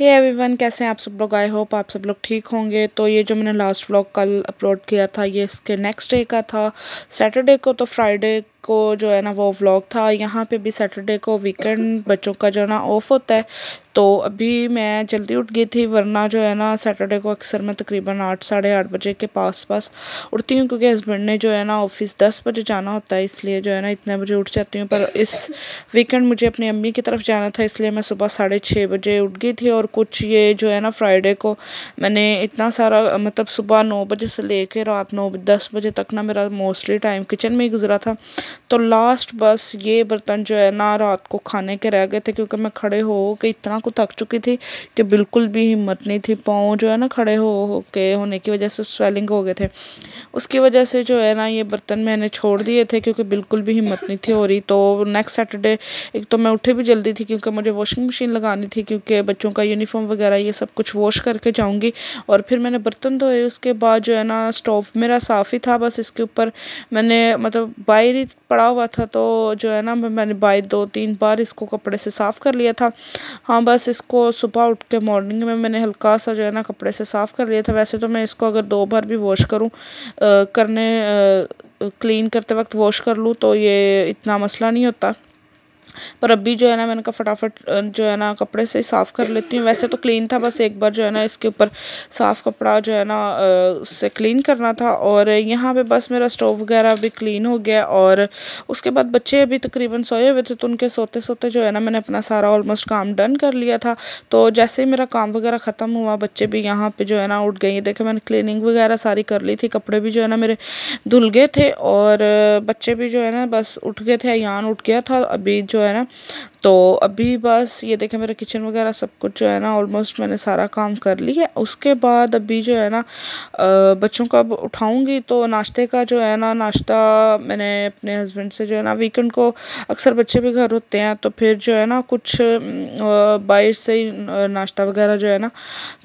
हे hey everyone कैसे हैं आप सब लोग आई होप आप सब लोग ठीक होंगे तो ये जो मैंने लास्ट व्लॉग कल अपलोड किया था ये इसके नेक्स्ट डे का था सैटरडे को तो फ्राइडे को जो है ना वो व्लॉग था यहाँ पे भी सैटरडे को वीकेंड बच्चों का जो है ना ऑफ होता है तो अभी मैं जल्दी उठ गई थी वरना जो है ना सैटरडे को अक्सर मैं तकरीबन आठ साढ़े आठ बजे के पास पास उठती हूँ क्योंकि हस्बैंड ने जो है ना ऑफिस दस बजे जाना होता है इसलिए जो है ना इतने बजे उठ जाती हूँ पर इस वीकेंड मुझे अपनी अम्मी की तरफ जाना था इसलिए मैं सुबह साढ़े छः बजे उठ गई थी और कुछ ये जो है ना फ्राइडे को मैंने इतना सारा मतलब सुबह नौ बजे से ले कर रात नौ दस बजे तक ना मेरा मोस्टली टाइम किचन में ही गुजरा था तो लास्ट बस ये बर्तन जो है ना रात को खाने के रह गए थे क्योंकि मैं खड़े हो के इतना को थक चुकी थी कि बिल्कुल भी हिम्मत नहीं थी पाँव जो है ना खड़े हो के होने की वजह से स्वेलिंग हो गए थे उसकी वजह से जो है ना ये बर्तन मैंने छोड़ दिए थे क्योंकि बिल्कुल भी हिम्मत नहीं थी हो रही तो नेक्स्ट सैटरडे एक तो मैं उठी भी जल्दी थी क्योंकि मुझे वॉशिंग मशीन लगानी थी क्योंकि बच्चों का यूनिफॉर्म वगैरह ये सब कुछ वॉश करके जाऊँगी और फिर मैंने बर्तन धोए उसके बाद जो है ना स्टोव मेरा साफ़ ही था बस इसके ऊपर मैंने मतलब बाहर ही पड़ा हुआ था तो जो है ना मैंने बाई दो तीन बार इसको कपड़े से साफ़ कर लिया था हाँ बस इसको सुबह उठ के मॉर्निंग में मैंने हल्का सा जो है ना कपड़े से साफ़ कर लिया था वैसे तो मैं इसको अगर दो बार भी वॉश करूँ करने क्लीन करते वक्त वॉश कर लूँ तो ये इतना मसला नहीं होता पर अभी जो है ना मैंने कहा फटाफट जो है ना कपड़े से साफ़ कर लेती हूँ वैसे तो क्लीन था बस एक बार जो है ना इसके ऊपर साफ़ कपड़ा जो है ना उससे क्लीन करना था और यहाँ पे बस मेरा स्टोव वगैरह भी क्लीन हो गया और उसके बाद बच्चे अभी तकरीबन सोए हुए थे तो उनके सोते सोते जो है ना मैंने अपना सारा ऑलमोस्ट काम डन कर लिया था तो जैसे ही मेरा काम वगैरह ख़त्म हुआ बच्चे भी यहाँ पर जो है ना उठ गए देखे मैंने क्लिनिंग वगैरह सारी कर ली थी कपड़े भी जो है ना मेरे धुल गए थे और बच्चे भी जो है ना बस उठ गए थे यहाँ उठ गया था अभी जो है ना तो अभी बस ये देखें मेरा किचन वगैरह सब कुछ जो है ना ऑलमोस्ट मैंने सारा काम कर लिया उसके बाद अभी जो है ना बच्चों को अब उठाऊँगी तो नाश्ते का जो है ना नाश्ता मैंने अपने हस्बैंड से जो है ना वीकेंड को अक्सर बच्चे भी घर होते हैं तो फिर जो है ना कुछ बाहर से ही नाश्ता वगैरह जो है ना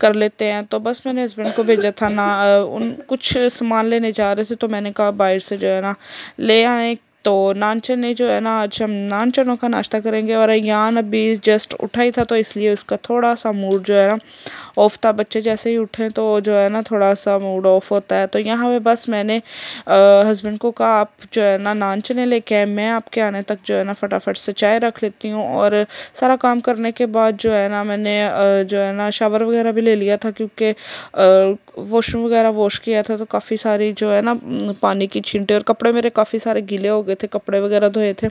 कर लेते हैं तो बस मैंने हस्बैंड को भेजा था ना उन कुछ सामान लेने जा रहे थे तो मैंने कहा बाहर से जो है ना ले आए तो नानचन ने जो है ना आज हम नानचनों का नाश्ता करेंगे और यान अभी जस्ट उठा ही था तो इसलिए उसका थोड़ा सा मूड जो है ना ऑफ था बच्चे जैसे ही उठें तो जो है ना थोड़ा सा मूड ऑफ होता है तो यहाँ पे बस मैंने हस्बैंड को कहा आप जो है ना नानचने लेके आए मैं आपके आने तक जो है ना फटाफट से चाय रख लेती हूँ और सारा काम करने के बाद जो है ना मैंने जो है ना शावर वगैरह भी ले लिया था क्योंकि वॉशरूम वगैरह वॉश किया था तो काफ़ी सारी जो है ना पानी की छींटे और कपड़े मेरे काफ़ी सारे गीले हो गए गए थे कपड़े वगैरह धोए थे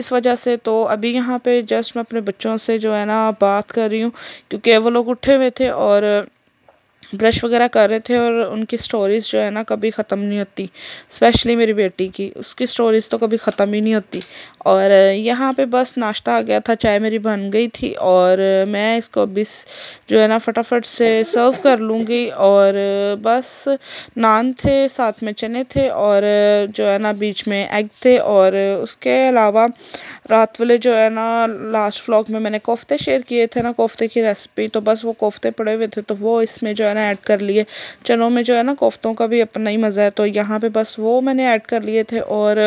इस वजह से तो अभी यहाँ पे जस्ट मैं अपने बच्चों से जो है ना बात कर रही हूँ क्योंकि वो लोग उठे हुए थे और ब्रश वगैरह कर रहे थे और उनकी स्टोरीज़ जो है ना कभी ख़त्म नहीं होती स्पेशली मेरी बेटी की उसकी स्टोरीज़ तो कभी ख़त्म ही नहीं होती और यहाँ पे बस नाश्ता आ गया था चाय मेरी बन गई थी और मैं इसको अभी जो है ना फटाफट से सर्व कर लूँगी और बस नान थे साथ में चने थे और जो है ना बीच में एग थे और उसके अलावा रात वाले जो है ना लास्ट व्लॉग में मैंने कोफ्ते शेयर किए थे ना कोफ्ते की रेसिपी तो बस वो कोफ्ते पड़े हुए थे तो वो इसमें जो है वगैरह ऐड कर लिए चनों में जो है ना कोफ्तों का भी अपना ही मज़ा है तो यहाँ पे बस वो मैंने ऐड कर लिए थे और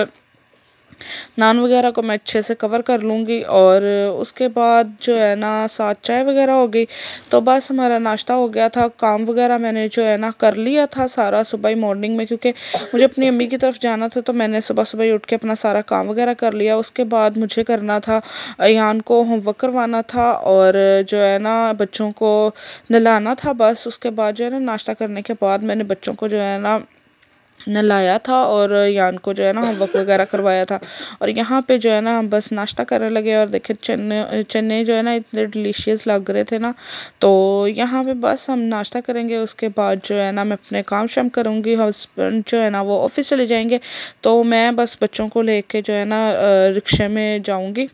नान वगैरह को मैं अच्छे से कवर कर लूँगी और उसके बाद जो है ना साथ चाय वगैरह हो गई तो बस हमारा नाश्ता हो गया था काम वगैरह मैंने जो है ना कर लिया था सारा सुबह ही मॉर्निंग में क्योंकि मुझे अपनी अम्मी की तरफ जाना था तो मैंने सुबह सुबह उठ के अपना सारा काम वगैरह कर लिया उसके बाद मुझे करना था अयान को होमवर्क करवाना था और जो है ना बच्चों को नहलाना था बस उसके बाद जो है ना नाश्ता करने के बाद मैंने बच्चों को जो है ना नलाया था और यान को जो है ना होमवर्क वगैरह करवाया था और यहाँ पे जो है ना हम बस नाश्ता करने लगे और देखे चने चने जो है ना इतने डिलीशियस लग रहे थे ना तो यहाँ पे बस हम नाश्ता करेंगे उसके बाद जो है ना मैं अपने काम शाम करूँगी हस्बैंड जो है ना वो ऑफिस चले जाएंगे तो मैं बस बच्चों को ले जो है ना रिक्शे में जाऊँगी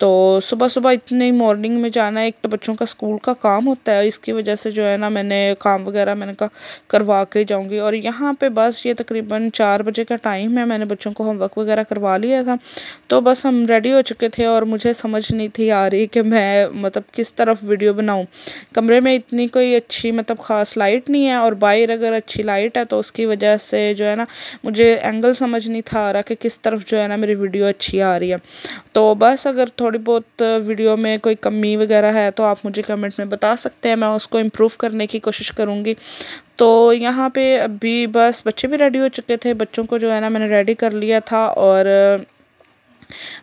तो सुबह सुबह इतनी मॉर्निंग में जाना एक तो बच्चों का स्कूल का काम होता है इसकी वजह से जो है ना मैंने काम वगैरह मैंने कहा करवा के जाऊँगी और यहाँ पे बस ये तकरीबन चार बजे का टाइम है मैंने बच्चों को होमवर्क वगैरह करवा लिया था तो बस हम रेडी हो चुके थे और मुझे समझ नहीं थी आ रही कि मैं मतलब किस तरफ वीडियो बनाऊँ कमरे में इतनी कोई अच्छी मतलब ख़ास लाइट नहीं है और बाहर अगर अच्छी लाइट है तो उसकी वजह से जो है ना मुझे एंगल समझ नहीं था आ रहा कि किस तरफ जो है ना मेरी वीडियो अच्छी आ रही है तो बस अगर थोड़ा थोड़ी बहुत वीडियो में कोई कमी वगैरह है तो आप मुझे कमेंट में बता सकते हैं मैं उसको इम्प्रूव करने की कोशिश करूँगी तो यहाँ पे अभी बस बच्चे भी रेडी हो चुके थे बच्चों को जो है ना मैंने रेडी कर लिया था और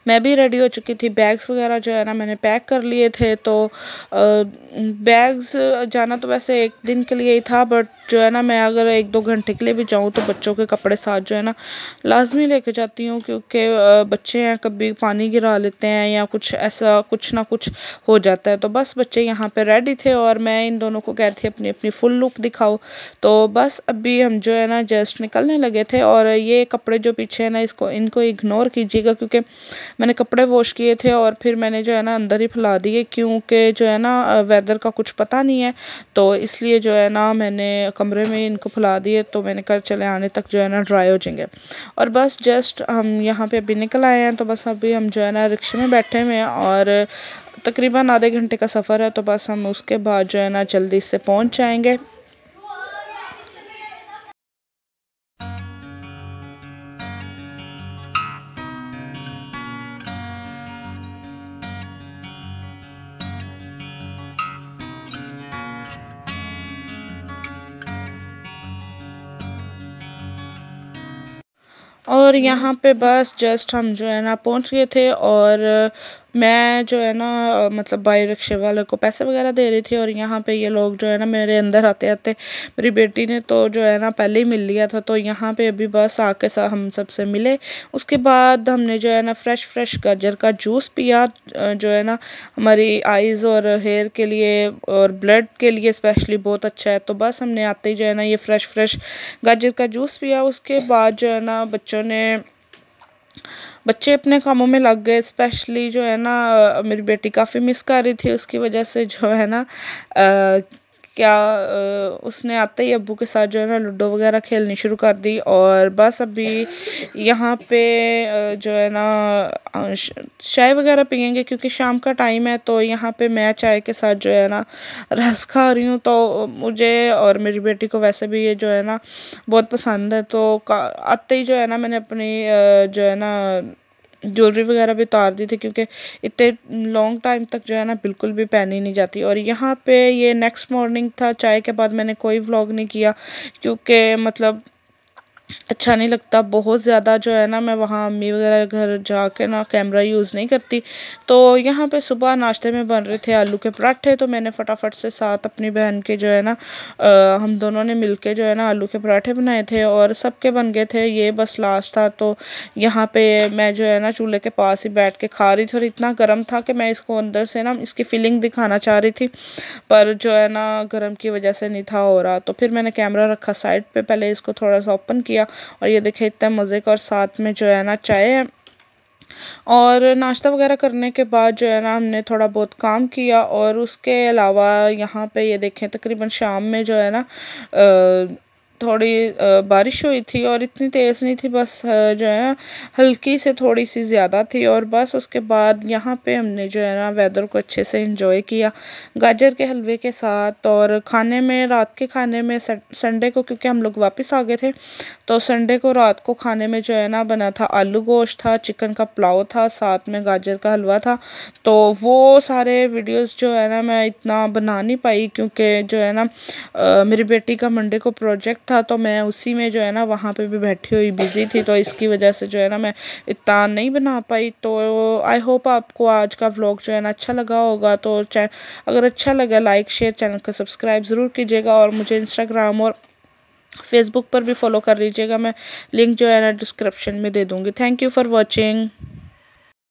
मैं भी रेडी हो चुकी थी बैग्स वगैरह जो है ना मैंने पैक कर लिए थे तो बैग्स जाना तो वैसे एक दिन के लिए ही था बट जो है ना मैं अगर एक दो घंटे के लिए भी जाऊँ तो बच्चों के कपड़े साथ जो है ना लाजमी लेके जाती हूँ क्योंकि बच्चे हैं कभी पानी गिरा लेते हैं या कुछ ऐसा कुछ ना कुछ हो जाता है तो बस बच्चे यहाँ पर रेडी थे और मैं इन दोनों को कहती थी अपनी अपनी फुल लुक दिखाओ तो बस अभी हम जो है ना जस्ट निकलने लगे थे और ये कपड़े जो पीछे है ना इसको इनको इग्नोर कीजिएगा क्योंकि मैंने कपड़े वॉश किए थे और फिर मैंने जो है ना अंदर ही फैला दिए क्योंकि जो है ना वेदर का कुछ पता नहीं है तो इसलिए जो है ना मैंने कमरे में इनको फैला दिए तो मैंने कहा चले आने तक जो है ना ड्राई हो जाएंगे और बस जस्ट हम यहाँ पे अभी निकल आए हैं तो बस अभी हम जो है ना रिक्शे में बैठे हुए हैं और तकरीबन आधे घंटे का सफ़र है तो बस हम उसके बाद जो है ना जल्दी से पहुँच जाएँगे और यहाँ पे बस जस्ट हम जो है ना पहुँच गए थे और मैं जो है ना मतलब बाई रिक्शे वाले को पैसे वगैरह दे रही थी और यहाँ पे ये लोग जो है ना मेरे अंदर आते आते मेरी बेटी ने तो जो है ना पहले ही मिल लिया था तो यहाँ पे अभी बस आके सा हम सबसे मिले उसके बाद हमने जो है ना फ्रेश फ्रेश गाजर का जूस पिया जो है ना हमारी आइज़ और हेयर के लिए और ब्लड के लिए स्पेशली बहुत अच्छा है तो बस हमने आते ही जो है ना ये फ्रेश फ्रेश गाजर का जूस पिया उसके बाद जो है ना बच्चों ने बच्चे अपने कामों में लग गए स्पेशली जो है ना मेरी बेटी काफ़ी मिस कर रही थी उसकी वजह से जो है ना क्या उसने आते ही अबू के साथ जो है ना लूडो वगैरह खेलनी शुरू कर दी और बस अभी यहाँ पे जो है ना चाय वगैरह पियेंगे क्योंकि शाम का टाइम है तो यहाँ पे मैं चाय के साथ जो है ना रस खा रही हूँ तो मुझे और मेरी बेटी को वैसे भी ये जो है ना बहुत पसंद है तो आते ही जो है ना मैंने अपनी जो है ना ज्वेलरी वगैरह भी उतार दी थी क्योंकि इतने लॉन्ग टाइम तक जो है ना बिल्कुल भी पहनी नहीं जाती और यहाँ पे ये नेक्स्ट मॉर्निंग था चाय के बाद मैंने कोई व्लॉग नहीं किया क्योंकि मतलब अच्छा नहीं लगता बहुत ज़्यादा जो है ना मैं वहाँ अम्मी वगैरह घर जा कर ना कैमरा यूज़ नहीं करती तो यहाँ पे सुबह नाश्ते में बन रहे थे आलू के पराठे तो मैंने फटाफट से साथ अपनी बहन के जो है ना आ, हम दोनों ने मिल के जो है ना आलू के पराठे बनाए थे और सबके बन गए थे ये बस लास्ट था तो यहाँ पर मैं जो है ना चूल्हे के पास ही बैठ के खा रही थी और इतना गर्म था कि मैं इसको अंदर से ना इसकी फीलिंग दिखाना चाह रही थी पर जो है ना गर्म की वजह से नहीं था हो रहा तो फिर मैंने कैमरा रखा साइड पर पहले इसको थोड़ा सा ओपन किया किया और ये देखे इतने मज़े का और साथ में जो है ना चाय है और नाश्ता वगैरह करने के बाद जो है ना हमने थोड़ा बहुत काम किया और उसके अलावा यहाँ पे ये देखें तकरीबन शाम में जो है ना आ, थोड़ी बारिश हुई थी और इतनी तेज़ नहीं थी बस जो है ना हल्की से थोड़ी सी ज़्यादा थी और बस उसके बाद यहाँ पे हमने जो है ना वेदर को अच्छे से इंजॉय किया गाजर के हलवे के साथ और खाने में रात के खाने में संडे को क्योंकि हम लोग वापस आ गए थे तो संडे को रात को खाने में जो है ना बना था आलू गोश्त था चिकन का पुलाव था साथ में गाजर का हलवा था तो वो सारे वीडियोज़ जो है ना मैं इतना बना नहीं पाई क्योंकि जो है ना मेरी बेटी का मंडे को प्रोजेक्ट था तो मैं उसी में जो है ना वहाँ पे भी बैठी हुई बिज़ी थी तो इसकी वजह से जो है ना मैं इतना नहीं बना पाई तो आई होप आपको आज का व्लॉग जो है ना अच्छा लगा होगा तो अगर अच्छा लगा लाइक शेयर चैनल को सब्सक्राइब ज़रूर कीजिएगा और मुझे इंस्टाग्राम और फेसबुक पर भी फॉलो कर लीजिएगा मैं लिंक जो है ना डिस्क्रिप्शन में दे दूँगी थैंक यू फॉर वॉचिंग